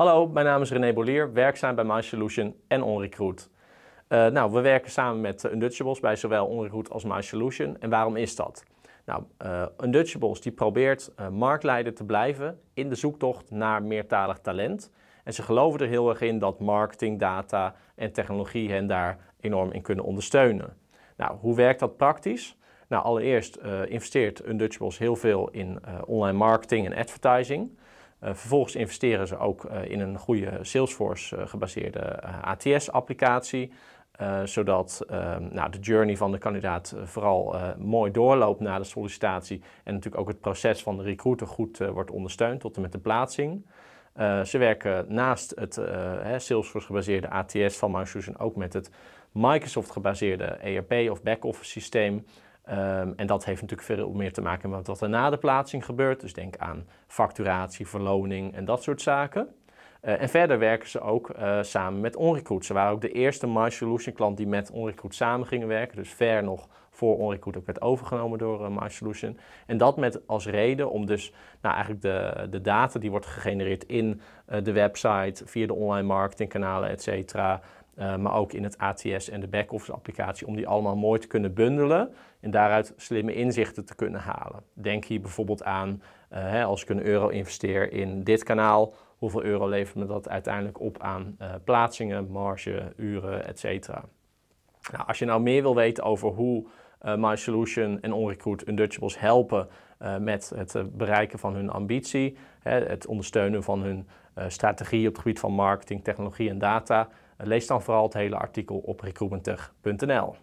Hallo, mijn naam is René Bolier, werkzaam bij MySolution en OnRecruit. Eh, nou, we werken samen met eh, Undutchables bij zowel OnRecruit als MySolution. En waarom is dat? Nou, uh, die probeert marktleider te blijven in de zoektocht naar meertalig talent. En ze geloven er heel erg in dat marketing, data en technologie hen daar enorm in kunnen ondersteunen. Nou, hoe werkt dat praktisch? Nou, allereerst uh, investeert Untouchables heel veel in online marketing en advertising. Eh, vervolgens investeren ze ook eh, in een goede Salesforce-gebaseerde eh, ATS-applicatie. zodat ehm, nou, de journey van de kandidaat vooral mooi doorloopt na de sollicitatie. En natuurlijk ook het proces van de recruiter goed wordt ondersteund tot en met de plaatsing. ze werken naast het Salesforce-gebaseerde ATS van Microsoft ook met het Microsoft-gebaseerde ERP of back-office systeem. Ehm, en dat heeft natuurlijk veel meer te maken met wat er na de plaatsing gebeurt. Dus denk aan facturatie, verloning en dat soort zaken. Eh, en verder werken ze ook eh, samen met OnRecruit. Ze waren ook de eerste My Solution klant die met OnRecruit samen gingen werken. Dus ver nog voor OnRecruit ook werd overgenomen door uh, En dat met als reden om dus nou, eigenlijk de, de data die wordt gegenereerd in de website, via de online marketingkanalen, et cetera... Eh, maar ook in het ATS en de back-office applicatie, om die allemaal mooi te kunnen bundelen en daaruit slimme inzichten te kunnen halen. Denk hier bijvoorbeeld aan, eh, hè, als ik een euro investeer in dit kanaal, hoeveel euro levert me dat uiteindelijk op aan eh, plaatsingen, marge, uren, etc. Nou, als je nou meer wil weten over hoe eh, My Solution en OnRecruit Undutchables helpen eh, met het eh, bereiken van hun ambitie, het ondersteunen van hun strategie op het gebied van marketing, technologie en data. lees dan vooral het hele artikel op recruitmenttech.nl.